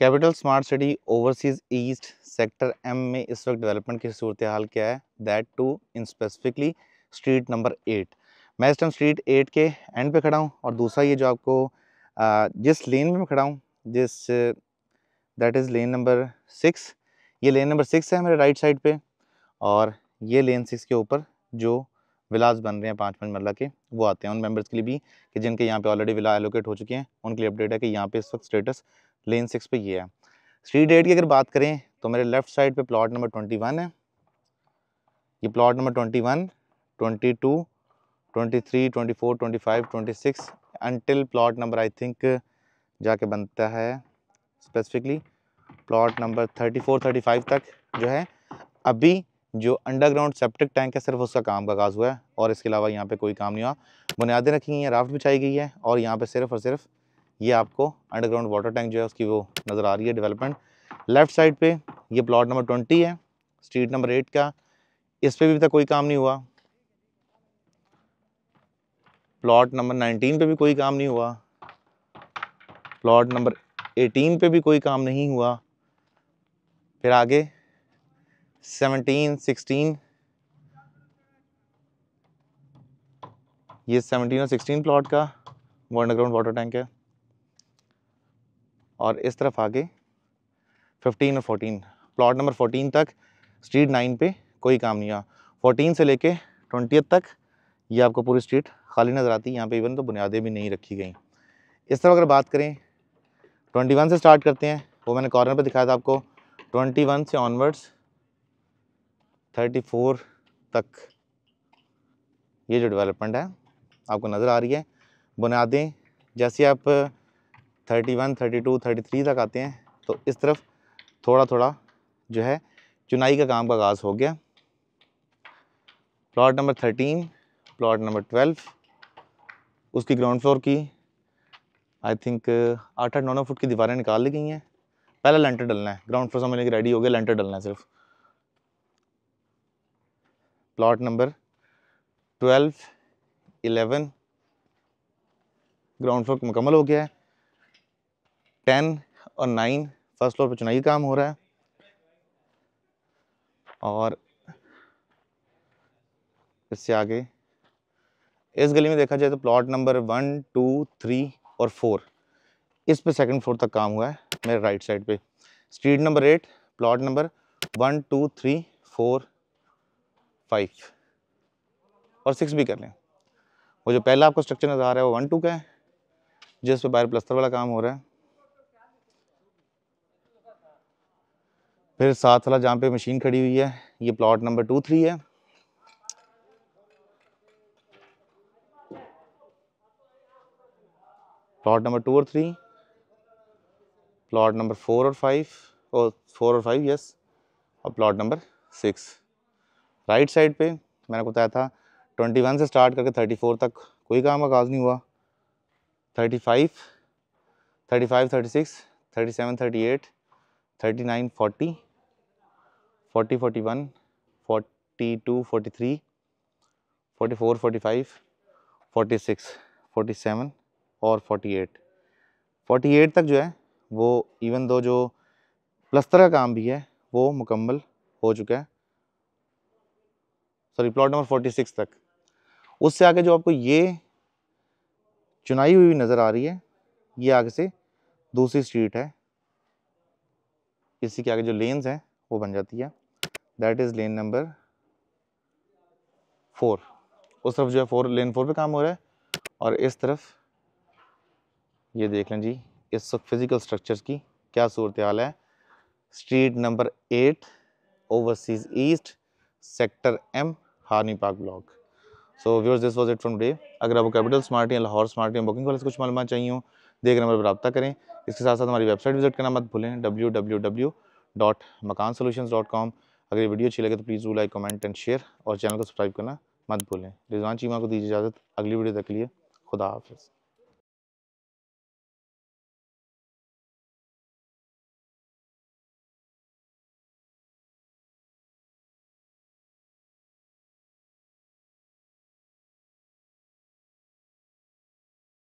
capital smart city overseas east sector M में इस वक्त डेवलपमेंट की सूरत हाल क्या है that too in specifically street number eight मैं इस टाइम स्ट्रीट एट के एंड पे खड़ा हूँ और दूसरा ये जो आपको जिस लेन में मैं खड़ा हूँ जिस that is lane number six ये लेन नंबर सिक्स है मेरे राइट साइड पे और ये लेन सिक्स के ऊपर जो विलास बन रहे हैं पाँच पाँच मरला के वो आते हैं उन मेंबर्स के लिए भी कि जिनके यहाँ पे ऑलरेडी विला एलोकेट हो चुके हैं उनके लिए अपडेट है कि यहाँ पे इस वक्त स्टेटस लेन सिक्स पे ये है स्ट्रीट डेट की अगर बात करें तो मेरे लेफ्ट साइड पे प्लॉट नंबर ट्वेंटी वन है ये plot number twenty one twenty two twenty three twenty four twenty five twenty six until plot number I think जाके बनता है specifically plot number thirty four thirty five तक जो है अभी जो अंडरग्राउंड सेप्टिक टैंक है सिर्फ उसका काम का आगाज़ हुआ है और इसके अलावा यहाँ पे कोई काम नहीं हुआ बुनियादें रखी गई हैं राफ्ट बिछाई गई है और यहाँ पे सिर्फ और सिर्फ ये आपको अंडरग्राउंड वाटर टैंक जो है उसकी वो नज़र आ रही है डेवलपमेंट लेफ्ट साइड पे ये प्लॉट नंबर ट्वेंटी है स्ट्रीट नंबर एट का इस पर भी तक कोई काम नहीं हुआ प्लॉट नंबर नाइनटीन पे भी कोई काम नहीं हुआ प्लॉट नंबर एटीन पे भी कोई काम नहीं हुआ फिर आगे सेवनटीन सिक्सटीन ये सेवनटीन और सिक्सटीन प्लॉट का वो अंडरग्राउंड वाटर टैंक है और इस तरफ आगे 15 और 14 प्लॉट नंबर 14 तक स्ट्रीट 9 पे कोई काम नहीं हुआ 14 से लेके ट्वेंटी तक ये आपको पूरी स्ट्रीट खाली नज़र आती है यहाँ पे इवन तो बुनियादें भी नहीं रखी गई इस तरफ अगर बात करें वन से स्टार्ट करते हैं वो मैंने कॉर्नर पे दिखाया था आपको वन से ऑनवर्ड्स फोर तक ये जो डेवलपमेंट है आपको नज़र आ रही है बुनियादें जैसे आप thirty one thirty two thirty three तक आते हैं तो इस तरफ थोड़ा थोड़ा जो है चुनाई का काम का आगाज़ हो गया plot number thirteen plot number twelve उसकी ग्राउंड फ्लोर की आई थिंक आठ आठ नौ नौ फुट की दीवारें निकाल ली गई हैं पहला लेंटर डलना है ग्राउंड फ्लोर समझने के रेडी हो गया लेंटर डलना है सिर्फ plot number twelve eleven ground floor मुकम्मल हो गया है टेन और नाइन फर्स्ट फ्लोर पर चुनाई काम हो रहा है और इससे आगे इस गली में देखा जाए तो plot number one two three और फोर इस पे सेकंड फ्लोर तक काम हुआ है मेरे राइट साइड पे street number eight plot number one two three four five और सिक्स भी कर लें वो जो पहला आपको स्ट्रक्चर नज़र आ रहा है वो वन टू का है जिस पे बाहर प्लस्तर वाला काम हो रहा है फिर साथ वाला जहाँ पे मशीन खड़ी हुई है ये प्लॉट नंबर टू थ्री है प्लॉट नंबर टू और थ्री प्लॉट नंबर फोर और फाइव oh, और फोर और फाइव यस और plot number six right side पे मैंने बताया था ट्वेंटी वन से स्टार्ट करके थर्टी फोर तक कोई काम का काज नहीं हुआ thirty five thirty five thirty six thirty seven thirty eight thirty nine forty forty forty one forty two forty three forty four forty five forty six forty seven और forty eight forty eight तक जो है वो even though जो प्लस्तर का काम भी है वो मुकम्मल हो चुका है sorry plot number forty six तक उससे आगे जो आपको ये चुनाई हुई नज़र आ रही है ये आगे से दूसरी स्ट्रीट है इसी के आगे जो लेंस हैं वो बन जाती है that is lane number four उस तरफ जो है फोर लेन फोर पे काम हो रहा है और इस तरफ ये देख लें जी इस वक्त फिज़िकल स्ट्रक्चर की क्या सूरत हाल है street number eight overseas east sector M हारनी park block so viewers this was it from day अगर आपको कैपिटल स्मार्ट या लाहौर स्मार्ट या बुकिंग वाले से कुछ मालूम चाहिए हो देख नंबर मतलब पर रब्ता करें इसके साथ साथ हमारी वेबसाइट विजिट करना मत भूलें W W W dot Makaan solution dot com अगर ये वीडियो अच्छी लगे तो प्लीज़ वो लाइक कमेंट एंड शेयर और चैनल को सब्सक्राइब करना मत भूलें रिजवान चीमा को दीजिए इजाज़त अगली वीडियो तक के लिए खुदा हाफिज़